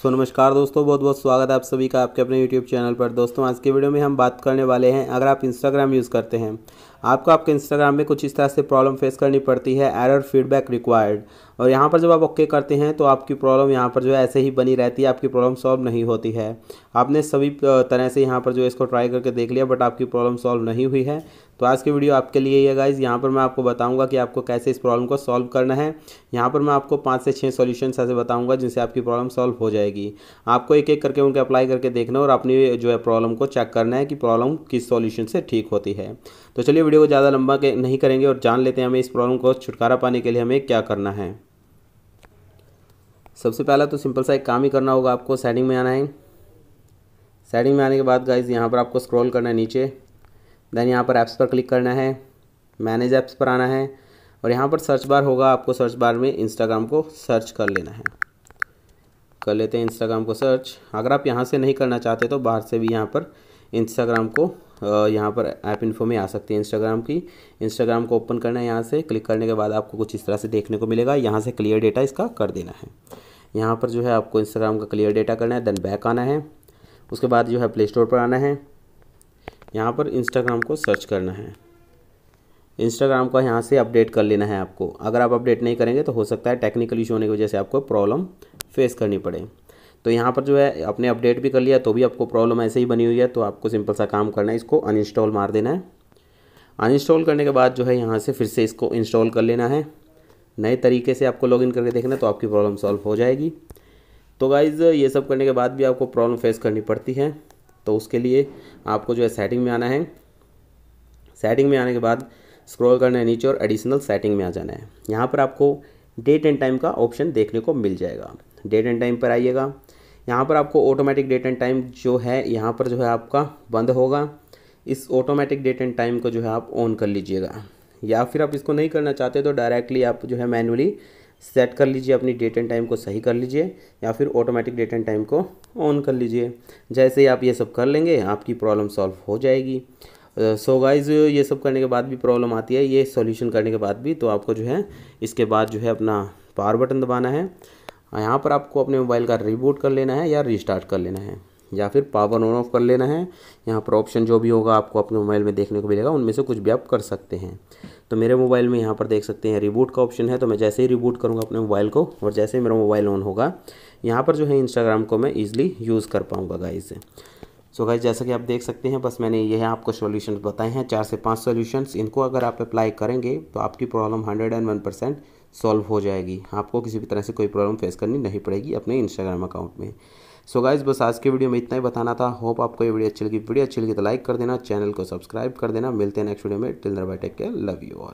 सो नमस्कार दोस्तों बहुत बहुत स्वागत है आप सभी का आपके अपने यूट्यूब चैनल पर दोस्तों आज के वीडियो में हम बात करने वाले हैं अगर आप इंस्टाग्राम यूज़ करते हैं आपको आपके इंस्टाग्राम में कुछ इस तरह से प्रॉब्लम फेस करनी पड़ती है एरर फीडबैक रिक्वायर्ड और यहाँ पर जब आप ओके करते हैं तो आपकी प्रॉब्लम यहाँ पर जो है ऐसे ही बनी रहती है आपकी प्रॉब्लम सॉल्व नहीं होती है आपने सभी तरह से यहाँ पर जो है इसको ट्राई करके देख लिया बट आपकी प्रॉब्लम सॉल्व नहीं हुई है तो आज की वीडियो आपके लिए ये गाइज यहाँ पर मैं आपको बताऊँगा कि आपको कैसे इस प्रॉब्लम को सॉल्व करना है यहाँ पर मैं आपको पाँच से छः सोल्यूशन ऐसे बताऊँगा जिनसे आपकी प्रॉब्लम सॉल्व हो जाएगी आपको एक एक करके उनके अप्लाई करके देखना और अपनी जो है प्रॉब्लम को चेक करना है कि प्रॉब्लम किस सॉल्यूशन से ठीक होती है तो चलिए वीडियो को ज़्यादा लंबा नहीं करेंगे और जान लेते हैं हमें इस प्रॉब्लम को छुटकारा पाने के लिए हमें क्या करना है सबसे पहला तो सिंपल सा एक काम ही करना होगा आपको सेटिंग में आना है सेटिंग में आने के बाद गाइज यहाँ पर आपको स्क्रॉल करना है नीचे देन यहाँ पर ऐप्स पर क्लिक करना है मैनेज ऐप्स पर आना है और यहाँ पर सर्च बार होगा आपको सर्च बार में इंस्टाग्राम को सर्च कर लेना है कर लेते हैं इंस्टाग्राम को सर्च अगर आप यहाँ से नहीं करना चाहते तो बाहर से भी यहाँ पर इंस्टाग्राम को यहाँ पर ऐप इन्फो में आ सकती है इंस्टाग्राम की इंस्टाग्राम को ओपन करना है यहाँ से क्लिक करने के बाद आपको कुछ इस तरह से देखने को मिलेगा यहाँ से क्लियर डेटा इसका कर देना है यहाँ पर जो है आपको इंस्टाग्राम का क्लियर डेटा करना है देन बैक आना है उसके बाद जो है प्ले स्टोर पर आना है यहाँ पर इंस्टाग्राम को सर्च करना है इंस्टाग्राम का यहाँ से अपडेट कर लेना है आपको अगर आप अपडेट नहीं करेंगे तो हो सकता है टेक्निकल इशू होने की वजह से आपको प्रॉब्लम फेस करनी पड़े तो यहाँ पर जो है आपने अपडेट भी कर लिया तो भी आपको प्रॉब्लम ऐसे ही बनी हुई है तो आपको सिंपल सा काम करना है इसको अनइंस्टॉल मार देना है अनइंस्टॉल करने के बाद जो है यहाँ से फिर से इसको इंस्टॉल कर लेना है नए तरीके से आपको लॉगिन करके देखना तो आपकी प्रॉब्लम सॉल्व हो जाएगी तो गाइज़ ये सब करने के बाद भी आपको प्रॉब्लम फेस करनी पड़ती है तो उसके लिए आपको जो है सेटिंग में आना है सेटिंग में आने के बाद स्क्रॉल करना है नीचे और एडिशनल सेटिंग में आ जाना है यहाँ पर आपको डेट एंड टाइम का ऑप्शन देखने को मिल जाएगा डेट एंड टाइम पर आइएगा यहाँ पर आपको ऑटोमेटिक डेट एंड टाइम जो है यहाँ पर जो है आपका बंद होगा इस ऑटोमेटिक डेट एंड टाइम को जो है आप ऑन कर लीजिएगा या फिर आप इसको नहीं करना चाहते तो डायरेक्टली आप जो है मैनुअली सेट कर लीजिए अपनी डेट एंड टाइम को सही कर लीजिए या फिर ऑटोमेटिक डेट एंड टाइम को ऑन कर लीजिए जैसे ही आप ये सब कर लेंगे आपकी प्रॉब्लम सॉल्व हो जाएगी सो uh, गाइज so ये सब करने के बाद भी प्रॉब्लम आती है ये सॉल्यूशन करने के बाद भी तो आपको जो है इसके बाद जो है अपना पावर बटन दबाना है यहाँ पर आपको अपने मोबाइल का रिबूट कर लेना है या रिस्टार्ट कर लेना है या फिर पावर ऑन ऑफ कर लेना है यहाँ पर ऑप्शन जो भी होगा आपको अपने मोबाइल में देखने को मिलेगा उनमें से कुछ भी आप कर सकते हैं तो मेरे मोबाइल में यहाँ पर देख सकते हैं रिबूट का ऑप्शन है तो मैं जैसे ही रिबूट करूँगा अपने मोबाइल को और जैसे ही मेरा मोबाइल ऑन होगा यहाँ पर जो है इंस्टाग्राम को मैं ईजिली यूज़ कर पाऊँगा गाइज सो गाइज जैसा कि आप देख सकते हैं बस मैंने यह आपको सोल्यूशन बताए हैं चार से पाँच सोल्यूशंस इनको अगर आप अप्लाई करेंगे तो आपकी problem hundred and one percent solve हो जाएगी आपको किसी भी तरह से कोई प्रॉब्लम फेस करनी नहीं पड़ेगी अपने इंस्टाग्राम अकाउंट में सो गाइज बस आज के वीडियो में इतना ही बताना था होप आपको ये वीडियो अच्छी लगी वीडियो अच्छी लगी तो लाइक कर देना चैनल को सब्सक्राइब कर देना मिलते हैं नेक्स्ट वीडियो में till bye take care love you all